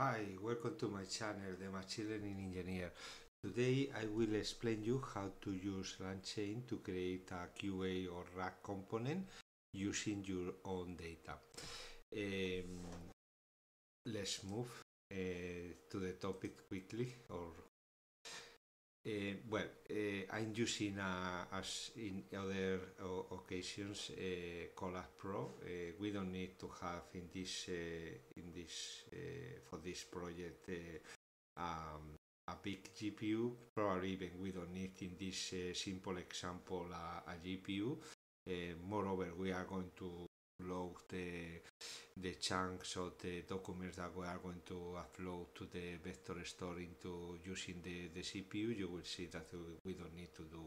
Hi, welcome to my channel, the Machine Learning Engineer. Today I will explain you how to use LangChain to create a QA or RAG component using your own data. Um, let's move uh, to the topic quickly or Eh, well, eh, I'm using uh, as in other occasions eh, Colab Pro. we don't need to have in this in this for this project um, a big GPU. Probably even we don't need in this simple example uh, a GPU. Uh, moreover, we are going to upload the, the chunks of the documents that we are going to upload to the vector store into using the, the CPU, you will see that we don't need to do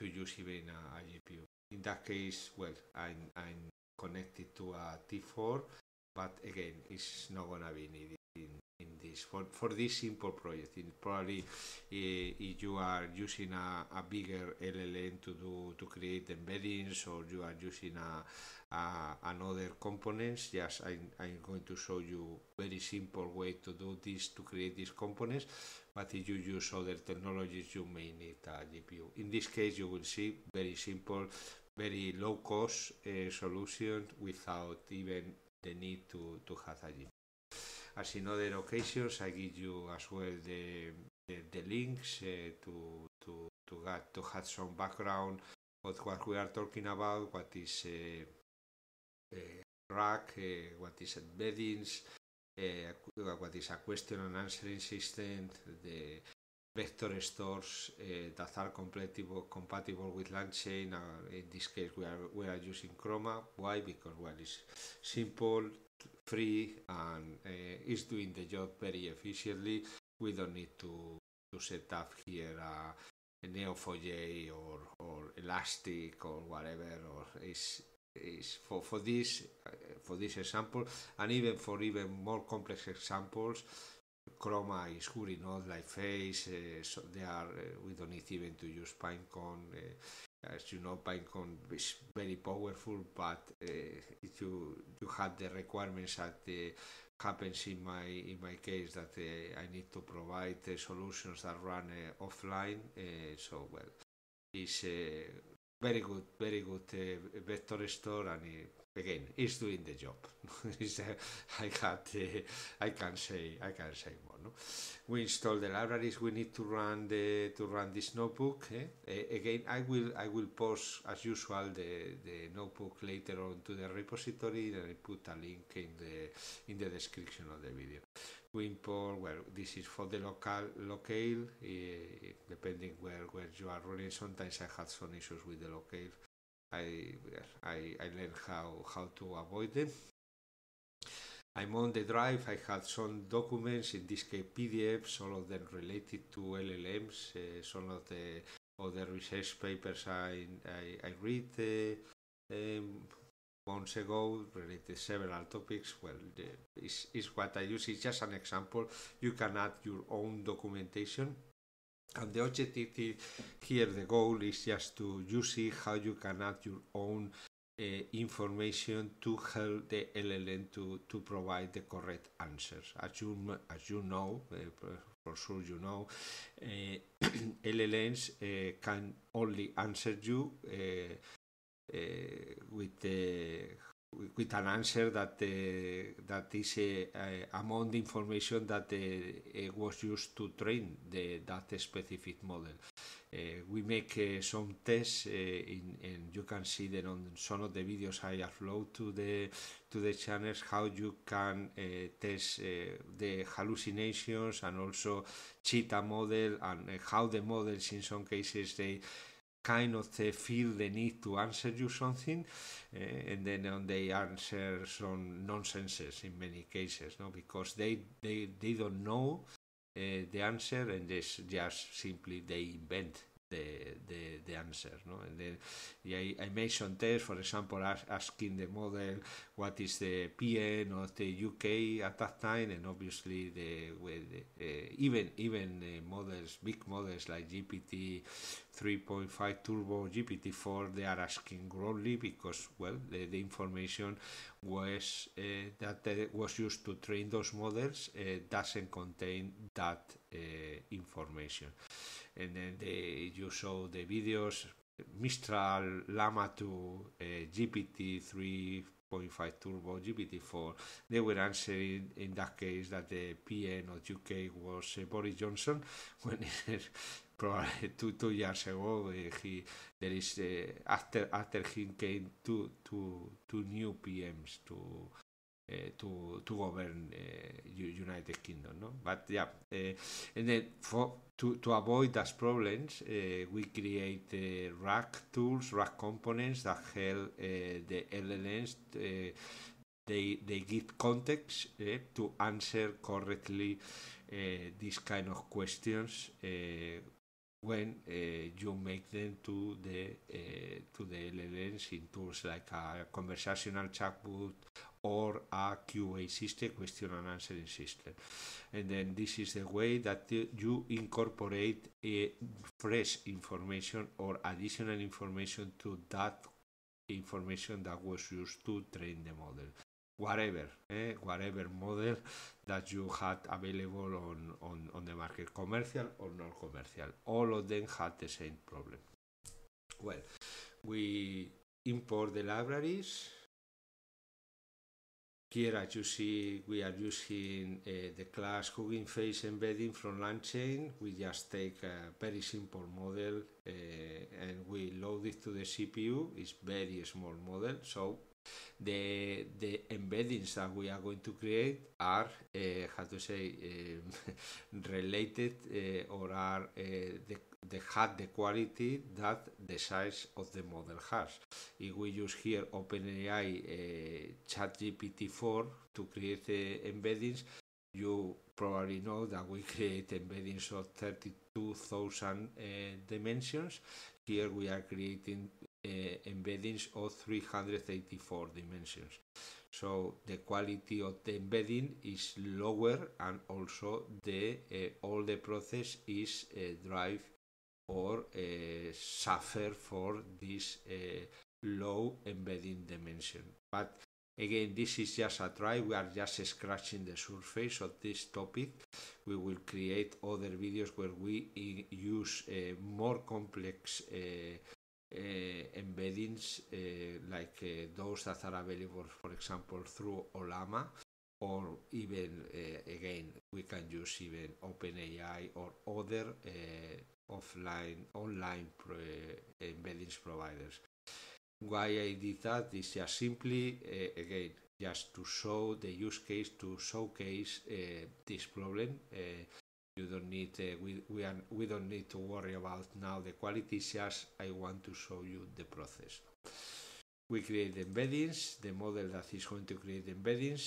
to use even a, a GPU. In that case, well, I'm, I'm connected to a T4, but again, it's not gonna be needed in, for, for this simple project. It probably eh, if you are using a, a bigger LLM to do to create embeddings or you are using a, another components. Yes, I'm, I'm, going to show you very simple way to do this to create these components. But if you use other technologies, you may need a GPU. In this case, you will see very simple, very low cost uh, solution without even the need to, to have a GPU. As in other occasions, I give you as well the the, the links eh, to to to get to have some background of what we are talking about, what is eh, eh, rack, what is embeddings, what is a question and answering system, the vector stores uh, that are compatible compatible with LangChain. Uh, in this case, we are we are using Chroma. Why? Because one well, is simple, free and uh, is doing the job very efficiently. We don't need to, to set up here a, a Neo4j or, or Elastic or whatever. Or is is for for this uh, for this example and even for even more complex examples. Chroma is good enough, like Face. Uh, so they are. Uh, we don't need even to use Pinecone. Uh, as you know, PineCone is very powerful, but uh, if you you have the requirements that uh, happens in my in my case that uh, I need to provide uh, solutions that run uh, offline. Uh, so well, it's a very good, very good vector store, and again it's doing the job i can't uh, i can say i can't say more no? we install the libraries we need to run the to run this notebook eh? again i will i will post as usual the the notebook later on to the repository and i put a link in the in the description of the video we import well this is for the local locale uh, depending where where you are running sometimes i had some issues with the locale I, I, I learned how, how to avoid them. I'm on the drive, I had some documents, in this case PDFs, all of them related to LLMs, uh, some of the other research papers I, I, I read uh, um, months ago related several topics. Well, the, is, is what I use. It's just an example. You can add your own documentation and the objective here, the goal is just to you see how you can add your own uh, information to help the LLM to, to provide the correct answers. As you, as you know, uh, for sure you know, uh, eh, LLMs can only answer you with the with an answer that uh, that is uh, uh, among the information that was used to train the, that specific model. we make some tests, in, and you can see that on some of the videos I upload to the to the channels how you can test the hallucinations and also cheetah model and how the models in some cases they kind of they feel the need to answer you something uh, and then um, they answer some nonsenses in many cases no because they they, they don't know uh, the answer and they just simply they invent the, the, the answer. No? And then yeah, I, I made some tests, for example, asking the model what is the PN of the UK at that time, and obviously the, with, uh, even even uh, models, big models like GPT 3.5 Turbo, GPT-4, they are asking wrongly because well, the, the information was uh, that was used to train those models doesn't contain that information and then they, you show the videos Mistral Llama 2, uh, GPT 3.5 Turbo, GPT 4. They were answering in that case that the PN of UK was uh, Boris Johnson when probably two two years ago uh, he there is uh, after after him came two two two new PMs to Eh, to to govern eh, United Kingdom. No, but yeah, eh, and then for to, to avoid those problems, we create rack tools, rack components that help the LLMs. they, they give context to answer correctly these kind of questions when uh, you make them to the uh, to the LLMs in tools like a conversational chatbot or a QA system, question and answering system. And then this is the way that you incorporate a fresh information or additional information to that information that was used to train the model. Whatever, eh, whatever model that you had available on, on, on the market, commercial or non-commercial, all of them had the same problem. Well, we import the libraries here as you see, we are using uh, the class Hugging Face embedding from LangChain. We just take a very simple model uh, and we load it to the CPU. It's very small model, so the the embeddings that we are going to create are uh, how to say um, related uh, or are uh, the the had the quality that the size of the model has. If we use here OpenAI uh, ChatGPT 4 to create uh, embeddings, you probably know that we create embeddings of 32,000 uh, dimensions. Here we are creating uh, embeddings of 384 dimensions. So the quality of the embedding is lower and also the uh, all the process is uh, drive or eh, suffer for this eh, low embedding dimension. But again, this is just a try. We are just scratching the surface of this topic. We will create other videos where we eh, use uh, more complex uh, uh, embeddings like those that are available, for example, through Olama or even again we can use even OpenAI or other offline, online pro, uh, eh, embeddings providers. Why I did that is just simply, uh, again, just to show the use case, to showcase uh, this problem. you don't need we we, are, we don't need to worry about now the quality. Just I want to show you the process. We create the embeddings, the model that is going to create the embeddings.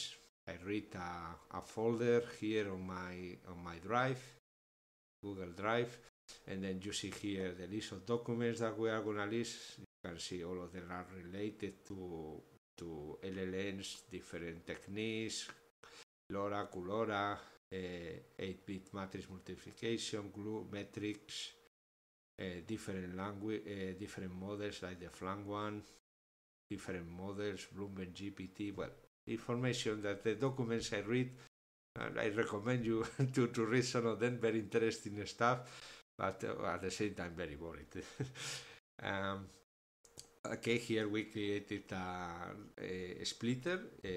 I read a, a folder here on my on my drive, Google Drive. and then you see here the list of documents that we are to list. You can see all of them are related to to LLMs, different techniques, LoRa, QLoRa, 8-bit eh, uh, matrix multiplication, glue, metrics, uh, eh, different language, uh, different models like the Flang one, different models, Bloomberg GPT, well, information that the documents I read, and I recommend you to, to read some of them, very interesting stuff but uh, at the same time very boring. um, okay, here we created a, a splitter. Uh,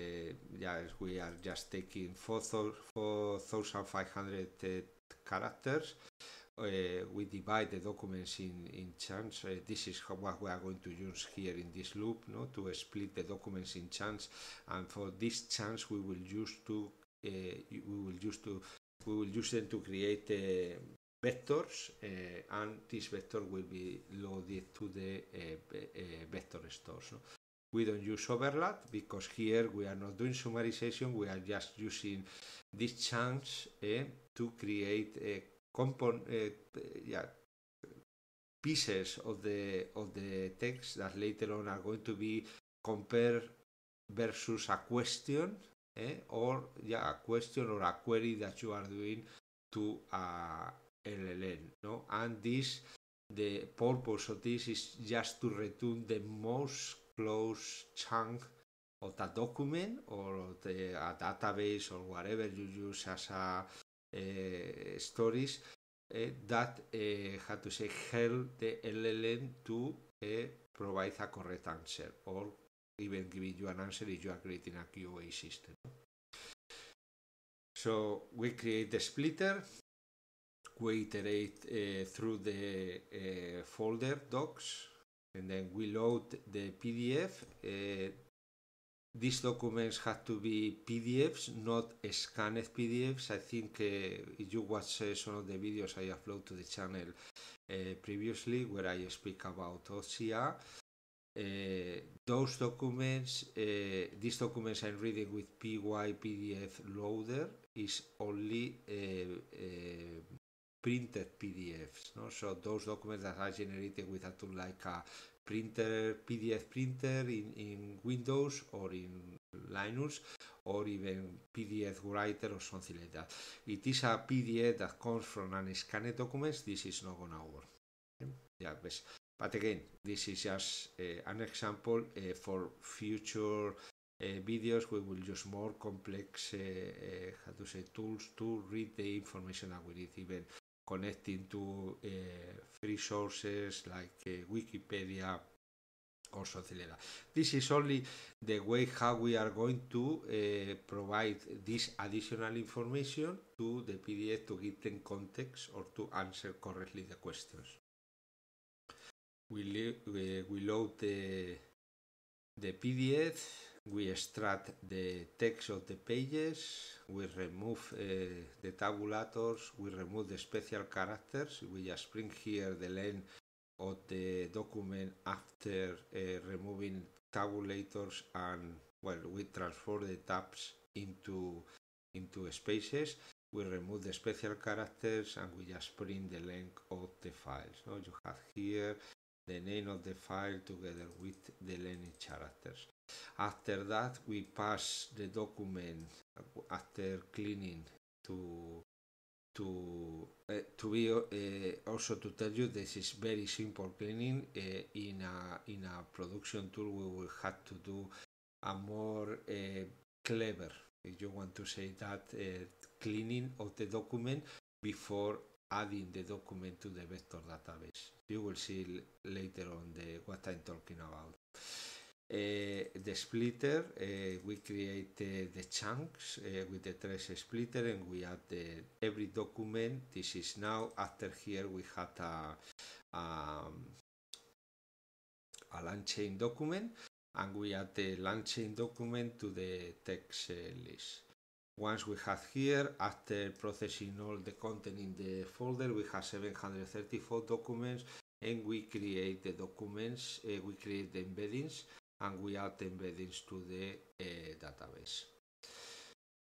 yes, we are just taking 4,500 4, uh, characters. Uh, we divide the documents in, in chunks. Uh, this is how, what we are going to use here in this loop, no? to split the documents in chunks. And for these chunks, we will use to uh, we will use to we will use them to create uh, vectors eh, and this vector will be loaded to the eh, eh, vector stores. No? We don't use overlap because here we are not doing summarization, we are just using this chunks to create a uh, yeah, pieces of the of the text that later on are going to be compared versus a question eh, or yeah, a question or a query that you are doing to a, LLM. No? And this, the purpose of this is just to return the most close chunk of the document or the, a database or whatever you use as a uh, stories uh, that uh, how to say help the LLM to provide a correct answer or even giving you an answer if you are creating a QA system. So we create the splitter we iterate uh, through the uh, folder docs and then we load the PDF. Uh, these documents have to be PDFs, not scanned PDFs. I think uh, if you watch uh, some of the videos I upload to the channel uh, previously where I speak about OCR, those documents, these documents I'm reading with PY PDF loader is only printed PDFs. No? So those documents that are generated with a tool like a printer, PDF printer in, in Windows or in Linux or even PDF writer or something like that. It is a PDF that comes from an scanned document. This is not going to work. Okay? Yeah, but, but again, this is just uh, an example uh, for future uh, videos. We will use more complex, how to say, tools to read the information that we need. Even connecting to uh, free sources like uh, Wikipedia or something like that. This is only the way how we are going to uh, provide this additional information to the PDF to give them context or to answer correctly the questions. We, we, we load the, the PDF we extract the text of the pages, we remove uh, the tabulators, we remove the special characters, we just print here the length of the document after uh, removing tabulators and well we transform the tabs into into spaces we remove the special characters and we just print the length of the files So you have here the name of the file together with the length characters after that, we pass the document uh, after cleaning to to uh, to be uh, also to tell you this is very simple cleaning uh, in a in a production tool we will have to do a more uh, clever if you want to say that uh, cleaning of the document before adding the document to the vector database you will see later on the what i'm talking about eh, the splitter, eh, we create eh, the chunks eh, with the trace splitter and we add the, every document. This is now, after here we had a, um, a LangChain document and we add the LangChain document to the text list. Once we have here, after processing all the content in the folder, we have 734 documents and we create the documents, uh, we create the embeddings and we are the embeddings to the database.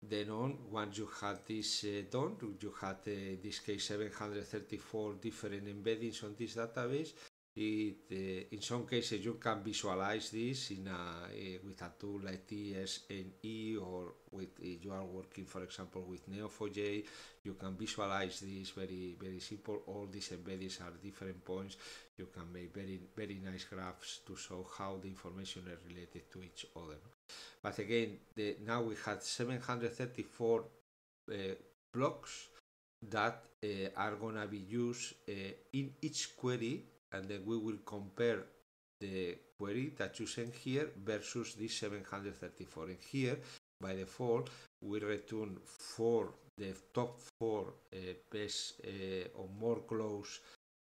Then on, once you have this eh, done, you uh, in this case 734 different embeddings on this database, it, uh, in some cases you can visualize this in a, uh, with a tool like TSNE or with if you are working for example with Neo4j you can visualize this very very simple all these embeddings are different points you can make very very nice graphs to show how the information is related to each other. But again, the, now we had 734 uh, blocks that uh, are gonna be used uh, in each query, and then we will compare the query that you send here versus this 734. And here, by default, we return for the top four uh, best uh, or more close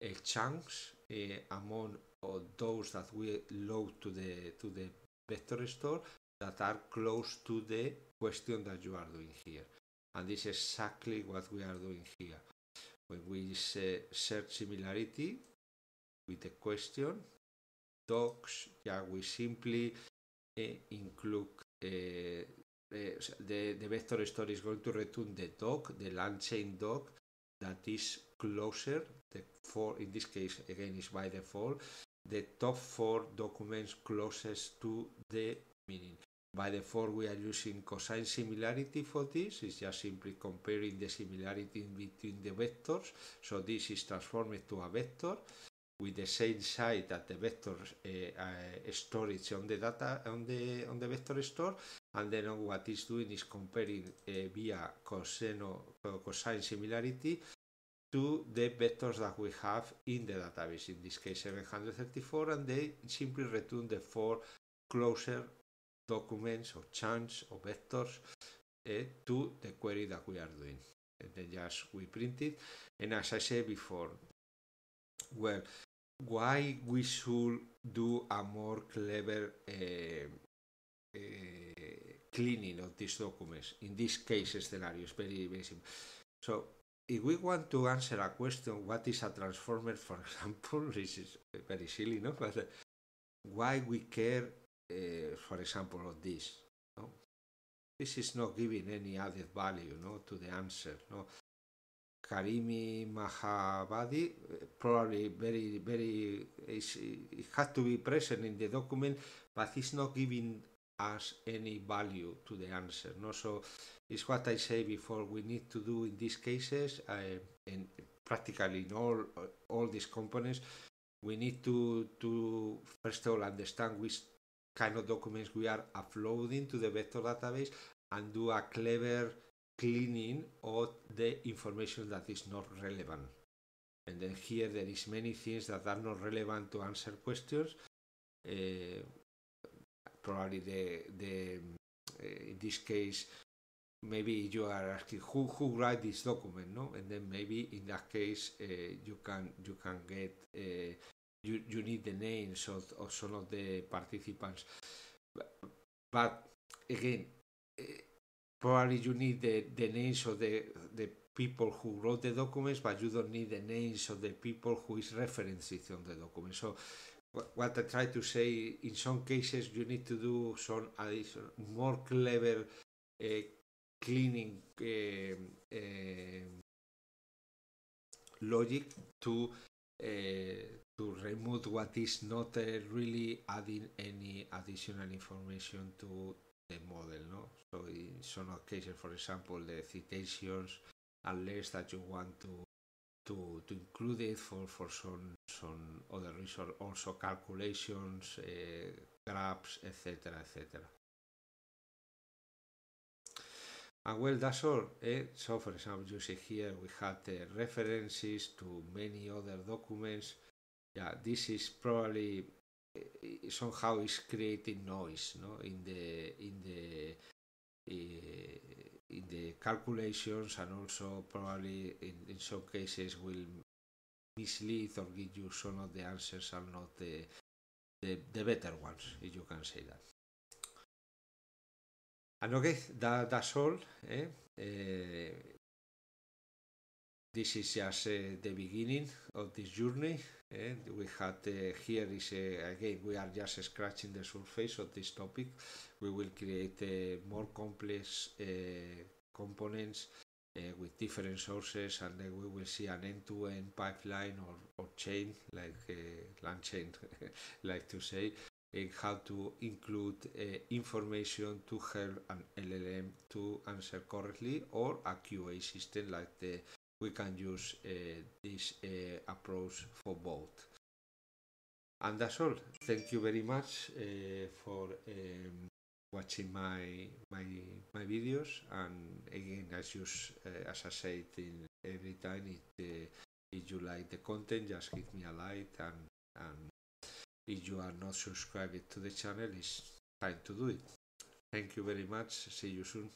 uh, chunks uh, among those that we load to the to the vector store that are close to the question that you are doing here. And this is exactly what we are doing here. When we say uh, search similarity with the question, docs, yeah, we simply uh, include uh, uh, the, the vector store is going to return the doc, the land chain doc, that is closer, the four, in this case again is by default, the top four documents closest to the meaning. By default, we are using cosine similarity for this. It's just simply comparing the similarity between the vectors. So this is transformed to a vector with the same size that the vector eh, eh, storage on the data on the on the vector store and then what it's doing is comparing eh, via coseno cosine similarity to the vectors that we have in the database, in this case 734, and they simply return the four closer documents or chunks or vectors to the query that we are doing. And then just we print it. And as I said before, well, why we should do a more clever uh, uh, cleaning of these documents in this case scenario is very basic. so if we want to answer a question what is a transformer for example this is very silly no but uh, why we care for example of this no? this is not giving any added value no to the answer no Karimi Mahabadi, probably very, very, it has to be present in the document, but it's not giving us any value to the answer. No, so it's what I say before. We need to do in these cases, uh, and practically in all uh, all these components, we need to to first of all understand which kind of documents we are uploading to the vector database and do a clever cleaning of the information that is not relevant. And then here there is many things that are not relevant to answer questions. Uh, probably the, the uh, in this case maybe you are asking who who write this document, no? And then maybe in that case uh, you can you can get you you need the names of, of some of the participants. But, but again probably you need the, the names of the, the people who wrote the documents, but you don't need the names of the people who is referencing on the document. So what I try to say, in some cases you need to do some additional, more clever uh, cleaning um, um, logic to uh, to remove what is not uh, really adding any additional information to the model. No, so Some not cases, for example, the citations, unless that you want to to, to include it for, for some some other reason, also calculations, uh, graphs, etc., etc. And well, that's all. Eh? So, for example, you see here we had uh, references to many other documents. Yeah, this is probably eh, eh, somehow is creating noise, no, in the in the in the calculations and also probably in, in some cases will mislead or give you some of the answers and not the, the, the better ones, if you can say that. And okay, that, that's all. Eh? Uh, This is just uh, the beginning of this journey. And we had uh, here is uh, again we are just scratching the surface of this topic. We will create more complex components uh, with different sources and then we will see an end-to-end -end pipeline or, or chain like uh, land chain like to say and how to include uh, information to help an LLM to answer correctly or a QA system like the we can use uh, this uh, approach for both. And that's all. Thank you very much uh, for um, watching my my my videos. And again, as as I said in every time, it, if you like the content, just give me a like and and if you are not subscribed to the channel, it's time to do it. Thank you very much. See you soon.